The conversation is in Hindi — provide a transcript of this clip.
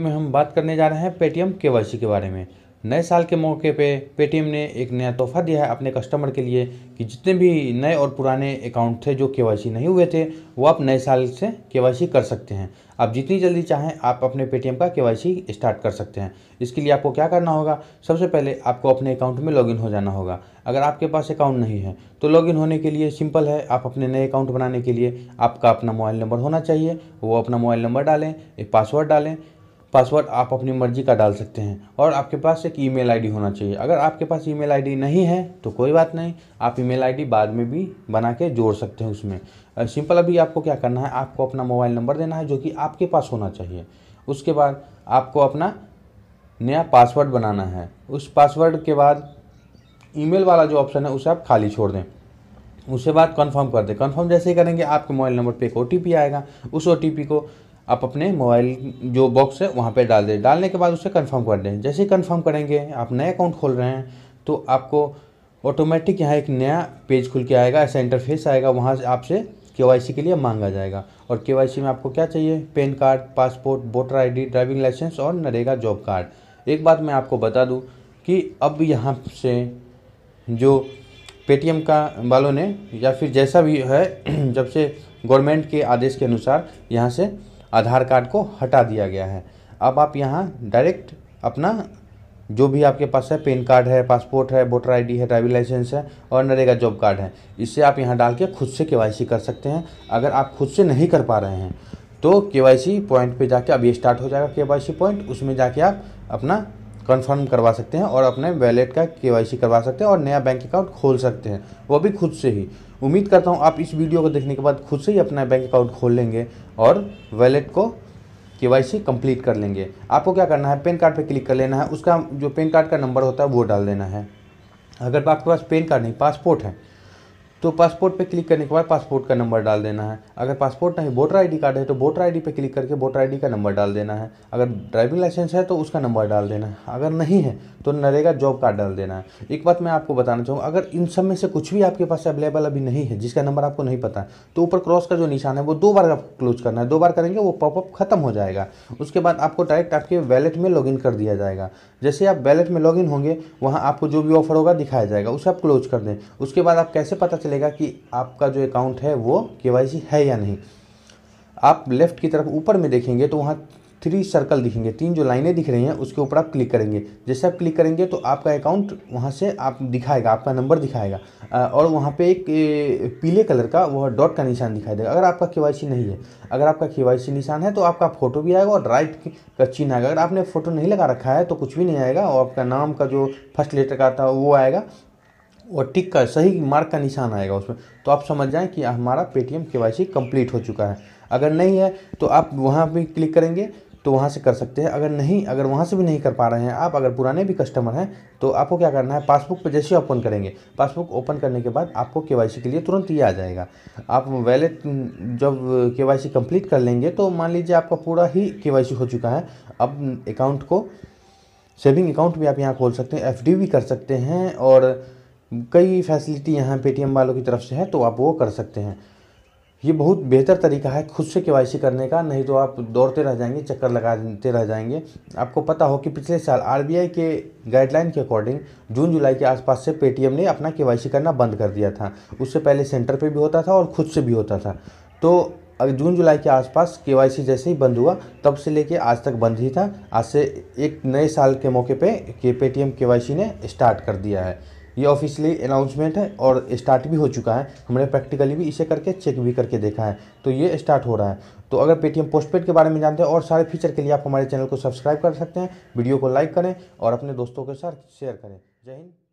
में हम बात करने जा रहे हैं पेटीएम के के बारे में नए साल के मौके पे पेटीएम ने एक नया तोहफा दिया है अपने कस्टमर के लिए कि जितने भी नए और पुराने अकाउंट थे जो के नहीं हुए थे वो आप नए साल से के कर सकते हैं आप जितनी जल्दी चाहें आप अपने पेटीएम का के स्टार्ट कर सकते हैं इसके लिए आपको क्या करना होगा सबसे पहले आपको अपने अकाउंट में लॉगिन हो जाना होगा अगर आपके पास अकाउंट नहीं है तो लॉगिन होने के लिए सिंपल है आप अपने नए अकाउंट बनाने के लिए आपका अपना मोबाइल नंबर होना चाहिए वो अपना मोबाइल नंबर डालें एक पासवर्ड डालें पासवर्ड आप अपनी मर्ज़ी का डाल सकते हैं और आपके पास एक ईमेल आईडी होना चाहिए अगर आपके पास ईमेल आईडी नहीं है तो कोई बात नहीं आप ईमेल आईडी बाद में भी बना के जोड़ सकते हैं उसमें सिंपल अभी आपको क्या करना है आपको अपना मोबाइल नंबर देना है जो कि आपके पास होना चाहिए उसके बाद आपको अपना नया पासवर्ड बनाना है उस पासवर्ड के बाद ईमेल वाला जो ऑप्शन है उसे आप खाली छोड़ दें उसके बाद कंफर्म कर दें कंफर्म जैसे ही करेंगे आपके मोबाइल नंबर पे एक ओ आएगा उस ओ को आप अपने मोबाइल जो बॉक्स है वहाँ पे डाल दें डालने के बाद उसे कंफर्म कर दें जैसे ही कन्फर्म करेंगे आप नया अकाउंट खोल रहे हैं तो आपको ऑटोमेटिक यहाँ एक नया पेज खुल के आएगा ऐसा इंटरफेस आएगा वहाँ से आपसे के के लिए मांगा जाएगा और के में आपको क्या चाहिए PAN card passport voter I driving license और नरेगा जॉब कार्ड एक बात मैं आपको बता दूँ कि अब यहाँ से जो पेटीएम का वालों ने या फिर जैसा भी है जब से गवर्नमेंट के आदेश के अनुसार यहाँ से आधार कार्ड को हटा दिया गया है अब आप यहाँ डायरेक्ट अपना जो भी आपके पास है पेन कार्ड है पासपोर्ट है वोटर आईडी है ड्राइविंग लाइसेंस है और नरेगा जॉब कार्ड है इससे आप यहाँ डाल के खुद से केवाईसी कर सकते हैं अगर आप खुद से नहीं कर पा रहे हैं तो केवाईसी पॉइंट पे जाके अब ये स्टार्ट हो जाएगा केवाईसी पॉइंट उसमें जाके आप अपना कंफर्म करवा सकते हैं और अपने वैलेट का के करवा सकते हैं और नया बैंक अकाउंट खोल सकते हैं वो भी खुद से ही उम्मीद करता हूँ आप इस वीडियो को देखने के बाद खुद से ही अपना बैंक अकाउंट खोल लेंगे और वैलेट को के वाई सी कम्प्लीट कर लेंगे आपको क्या करना है पेन कार्ड पर क्लिक कर लेना है उसका जो पेन कार्ड का नंबर होता है वो डाल देना है अगर आपके पास पेन कार्ड नहीं पासपोर्ट है तो पासपोर्ट पे क्लिक करने के बाद पासपोर्ट का नंबर डाल देना है अगर पासपोर्ट नहीं वोटर आईडी कार्ड है तो वोटर आईडी पे क्लिक करके वोटर आईडी का नंबर डाल देना है अगर ड्राइविंग लाइसेंस है तो उसका नंबर डाल देना है अगर नहीं है तो नरेगा जॉब कार्ड डाल देना है एक बात मैं आपको बताना चाहूँगा अगर इन सब में से कुछ भी आपके पास अवेलेबल अभी नहीं है जिसका नंबर आपको नहीं पता है तो ऊपर क्रॉस का जो निशान है वो दो बार आपको क्लोज करना है दो बार करेंगे वो पॉपअप खत्म हो जाएगा उसके बाद आपको डायरेक्ट आपके वैलेट में लॉगिन कर दिया जाएगा जैसे आप वैलेट में लॉगिन होंगे वहाँ आपको जो भी ऑफर होगा दिखाया जाएगा उसे आप क्लोज कर दें उसके बाद आप कैसे पता चलेगा कि आपका जो अकाउंट है वो के है या नहीं आप लेफ़्ट की तरफ ऊपर में देखेंगे तो वहाँ थ्री सर्कल दिखेंगे तीन जो लाइनें दिख रही हैं उसके ऊपर आप क्लिक करेंगे जैसे आप क्लिक करेंगे तो आपका अकाउंट वहाँ से आप दिखाएगा आपका नंबर दिखाएगा और वहाँ पे एक पीले कलर का वह डॉट का निशान दिखाई देगा अगर आपका के नहीं है अगर आपका के निशान है तो आपका फ़ोटो भी आएगा और राइट का चिन्ह आएगा अगर आपने फ़ोटो नहीं लगा रखा है तो कुछ भी नहीं आएगा और आपका नाम का जो फर्स्ट लेटर का था वो आएगा और टिक का सही मार्क का निशान आएगा उसमें तो आप समझ जाएं कि हमारा पेटीएम के वाई कम्प्लीट हो चुका है अगर नहीं है तो आप वहाँ भी क्लिक करेंगे तो वहाँ से कर सकते हैं अगर नहीं अगर वहाँ से भी नहीं कर पा रहे हैं आप अगर पुराने भी कस्टमर हैं तो आपको क्या करना है पासबुक पर जैसे ओपन करेंगे पासबुक ओपन करने के बाद आपको के के लिए तुरंत ये आ जाएगा आप वैलेट जब के वाई कंप्लीट कर लेंगे तो मान लीजिए आपका पूरा ही के हो चुका है अब अकाउंट को सेविंग अकाउंट भी आप यहाँ खोल सकते हैं एफ भी कर सकते हैं और कई फैसिलिटी यहाँ पे वालों की तरफ से है तो आप वो कर सकते हैं ये बहुत बेहतर तरीका है खुद से के करने का नहीं तो आप दौड़ते रह जाएंगे चक्कर लगाते रह जाएंगे आपको पता हो कि पिछले साल आर के गाइडलाइन के अकॉर्डिंग जून जुलाई के आसपास से पेटीएम ने अपना के करना बंद कर दिया था उससे पहले सेंटर पे भी होता था और खुद से भी होता था तो अगर जून जुलाई के आसपास के जैसे ही बंद हुआ तब से लेके आज तक बंद ही था आज से एक नए साल के मौके पे के पेटीएम के ने स्टार्ट कर दिया है ये ऑफिशियली अनाउंसमेंट है और स्टार्ट भी हो चुका है हमने प्रैक्टिकली भी इसे करके चेक भी करके देखा है तो ये स्टार्ट हो रहा है तो अगर पेटीएम पोस्टपेड के बारे में जानते हैं और सारे फीचर के लिए आप हमारे चैनल को सब्सक्राइब कर सकते हैं वीडियो को लाइक करें और अपने दोस्तों के साथ शेयर करें जय हिंद